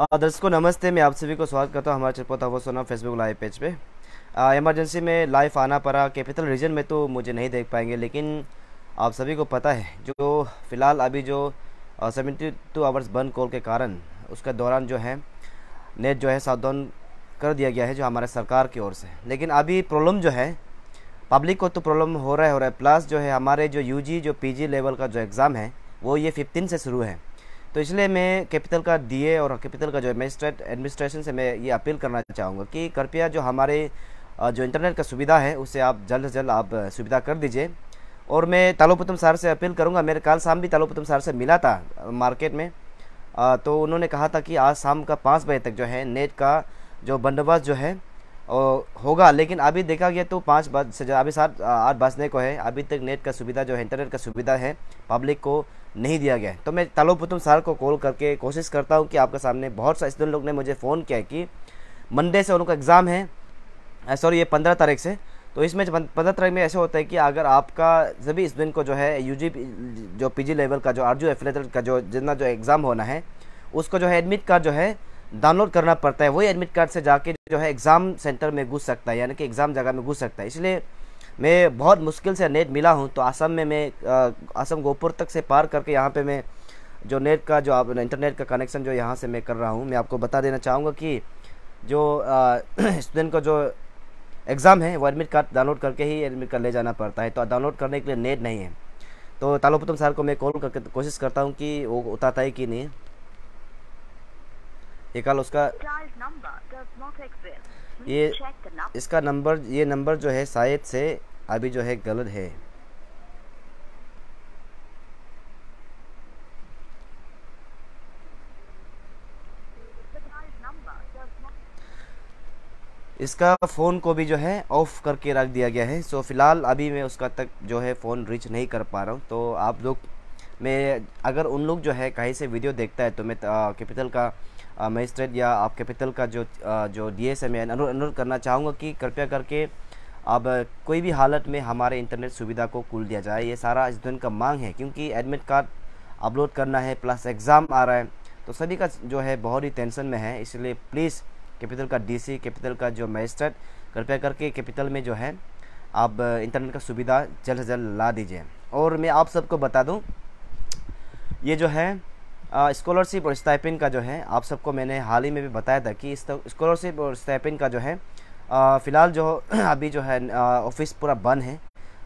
Uh, दर्शकों नमस्ते मैं आप सभी को स्वागत करता हूँ हमारे चरपोता वो सोना फेसबुक लाइव पेज पे इमरजेंसी uh, में लाइव आना पड़ा कैपिटल रीजन में तो मुझे नहीं देख पाएंगे लेकिन आप सभी को पता है जो फ़िलहाल अभी जो सेवेंटी टू आवर्स बंद कॉल के कारण उसके दौरान जो है नेट जो है सावधान कर दिया गया है जो हमारे सरकार की ओर से लेकिन अभी प्रॉब्लम जो है पब्लिक को तो प्रॉब्लम हो रहा है हो रहा है प्लस जो है हमारे जो यूजी जो पीजी लेवल का जो एग्ज़ाम है वो ये फिफ्टीन से शुरू है तो इसलिए मैं कैपिटल का डीए और कैपिटल का जो एडमिनिस्ट्रेट एडमिनिस्ट्रेशन से मैं ये अपील करना चाहूँगा कि कृपया जो हमारे जो इंटरनेट का सुविधा है उसे आप जल्द जल्द आप सुविधा कर दीजिए और मैं तालोपतम सार से अपील करूँगा मेरे कल शाम भी तालोपतम सार से मिला था मार्केट में तो उन्होंने कहा था कि आज शाम का पाँच बजे तक जो है नेट का जो बंदोबस्त जो है होगा लेकिन अभी देखा गया तो पाँच बज से अभी सात आठ बजने को है अभी तक नेट का सुविधा जो है इंटरनेट का सुविधा है पब्लिक को नहीं दिया गया तो मैं तालोपुतम सर को कॉल करके कोशिश करता हूँ कि आपके सामने बहुत सारे स्टूडेंट लोग ने मुझे फ़ोन किया कि मंडे से उनका एग्ज़ाम है सॉरी ये पंद्रह तारीख से तो इसमें पंद्रह तारीख में ऐसे होता है कि अगर आपका सभी स्टूडेंट को जो है यू जो जी लेवल का जो आर एफिलेटर का जो जितना जो एग्ज़ाम होना है उसको जो है एडमिट कार्ड जो है डाउनलोड करना पड़ता है वही एडमिट कार्ड से जाके जो है एग्ज़ाम सेंटर में घुस सकता है यानी कि एग्ज़ाम जगह में घुस सकता है इसलिए मैं बहुत मुश्किल से नेट मिला हूँ तो असम में मैं असम गोपुर तक से पार करके यहाँ पे मैं जो नेट का जो आप इंटरनेट का कनेक्शन जो यहाँ से मैं कर रहा हूँ मैं आपको बता देना चाहूँगा कि जो स्टूडेंट का जो एग्ज़ाम है वो एडमिट कार्ड डाउनलोड करके ही एडमिट कार्ड ले जाना पड़ता है तो डाउनलोड करने के लिए नेट नहीं है तो तालोपुतम सर को मैं कॉल करके कोशिश करता हूँ कि वो उतारता है कि नहीं कल उसका ये इसका नंबर ये नंबर जो है शायद से अभी जो है गलत है इसका फ़ोन को भी जो है ऑफ़ करके रख दिया गया है सो फ़िलहाल अभी मैं उसका तक जो है फ़ोन रीच नहीं कर पा रहा हूँ तो आप लोग मैं अगर उन लोग जो है कहीं से वीडियो देखता है तो मैं कैपिटल का मजिस्ट्रेट या आप कैपिटल का जो जो डी एस है मैं अनुरोध करना चाहूँगा कि कृपया करके अब कोई भी हालत में हमारे इंटरनेट सुविधा को कूल दिया जाए ये सारा स्टूडेंट का मांग है क्योंकि एडमिट कार्ड अपलोड करना है प्लस एग्ज़ाम आ रहा है तो सभी का जो है बहुत ही टेंशन में है इसलिए प्लीज़ कैपिटल का डी कैपिटल का जो मजिस्ट्रेट कृपया करके कैपिटल में जो है आप इंटरनेट का सुविधा जल्द से जल्द ला दीजिए और मैं आप सबको बता दूं ये जो है स्कॉलरशिप और स्टाइपिन का जो है आप सबको मैंने हाल ही में भी बताया था कि स्कॉलरशिप तो, और स्टाइपिन का जो है फ़िलहाल जो अभी जो है ऑफिस पूरा बंद है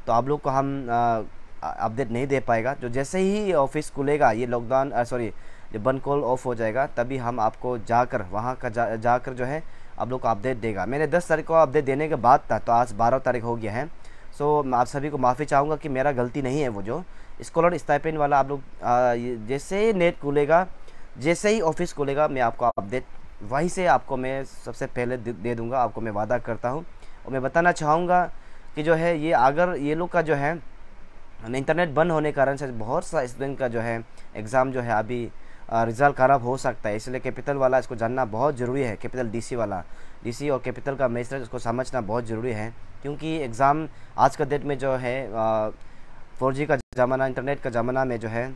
तो आप लोग को हम अपडेट नहीं दे पाएगा जो जैसे ही ऑफिस खुलेगा ये लॉकडाउन सॉरी जो बंद कॉल ऑफ हो जाएगा तभी हम आपको जाकर वहाँ का जा जाकर जो है आप लोग को अपडेट देगा मैंने दस तारीख को अपडेट देने के बाद था तो आज बारह तारीख हो गया है सो मैं आप सभी को माफ़ी चाहूँगा कि मेरा गलती नहीं है वो जो स्कॉलर स्टाइपिन वाला आप लोग जैसे ही नेट खुलेगा जैसे ही ऑफिस खुलेगा मैं आपको अपडेट वहीं से आपको मैं सबसे पहले दे दूँगा आपको मैं वादा करता हूँ और मैं बताना चाहूँगा कि जो है ये अगर ये लोग का जो है इंटरनेट बंद होने के कारण से बहुत सा स्टूडेंट का जो है एग्ज़ाम जो है अभी रिज़ल्ट खराब हो सकता है इसलिए कैपिटल वाला इसको जानना बहुत ज़रूरी है कैपिटल डीसी वाला डीसी और कैपिटल का मेजर उसको समझना बहुत ज़रूरी है क्योंकि एग्ज़ाम आज का डेट में जो है फोर जी का ज़माना इंटरनेट का ज़माना में जो है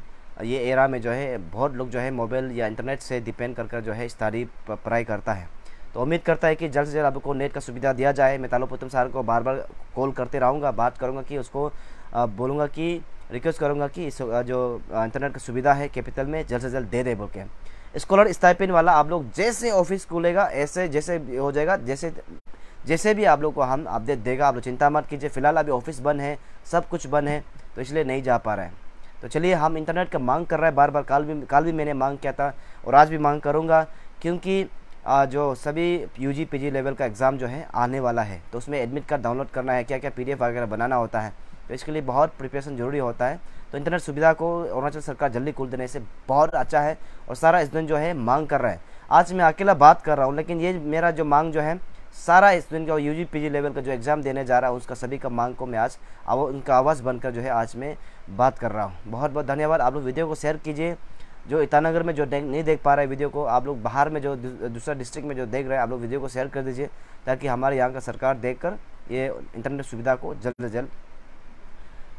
ये एरा में जो है बहुत लोग जो है मोबाइल या इंटरनेट से डिपेंड कर कर जो है इस तारीफ पढ़ाई करता है तो उम्मीद करता है कि जल्द से जल्द आपको नेट का सुविधा दिया जाए मैं तालोपुतम सर को बार बार कॉल करते रहूँगा बात करूँगा कि उसको बोलूँगा कि रिक्वेस्ट करूँगा कि इस जो इंटरनेट का सुविधा है कैपिटल में जल्द से जल्द दे दे बोल के स्कॉलर स्टाइपिन वाला आप लोग जैसे ऑफिस खुलेगा ऐसे जैसे हो जाएगा जैसे जैसे भी आप लोग को हम अपडेट देगा आप लोग चिंता मत कीजिए फिलहाल अभी ऑफिस बंद है सब कुछ बंद है तो इसलिए नहीं जा पा रहे हैं तो चलिए हम इंटरनेट का मांग कर रहे हैं बार बार कल भी कल भी मैंने मांग किया था और आज भी मांग करूँगा क्योंकि जो सभी यू जी लेवल का एग्ज़ाम जो है आने वाला है तो उसमें एडमिट कार्ड डाउनलोड करना है क्या क्या पी वगैरह बनाना होता है तो इसके लिए बहुत प्रिपरेशन ज़रूरी होता है तो इंटरनेट सुविधा को अरुणाचल सरकार जल्दी खोल देने से बहुत अच्छा है और सारा स्टूडेंट जो है मांग कर रहा है आज मैं अकेला बात कर रहा हूँ लेकिन ये मेरा जो मांग जो है सारा स्टूडेंट का U G P G level का जो एग्ज़ाम देने जा रहा है उसका सभी का मांग को मैं आज उनका आवाज़ बनकर जो है आज मैं बात कर रहा हूँ बहुत बहुत धन्यवाद आप लोग वीडियो को शेयर कीजिए जो ईटानगर में जो नहीं देख पा रहे वीडियो को आप लोग बाहर में जो दूसरा डिस्ट्रिक्ट में जो देख रहे हैं आप लोग वीडियो को शेयर कर दीजिए ताकि हमारे यहाँ का सरकार देख कर ये इंटरनेट सुविधा को जल्द से जल्द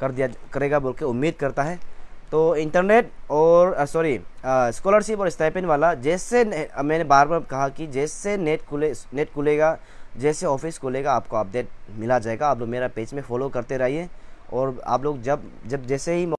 कर दिया करेगा बोल के उम्मीद करता है तो इंटरनेट और सॉरी स्कॉलरशिप और स्टाइपेंड वाला जैसे मैंने बार बार कहा कि जैसे नेट खुले नेट खुलेगा जैसे ऑफिस खुलेगा आपको अपडेट मिला जाएगा आप लोग मेरा पेज में फॉलो करते रहिए और आप लोग जब जब जैसे ही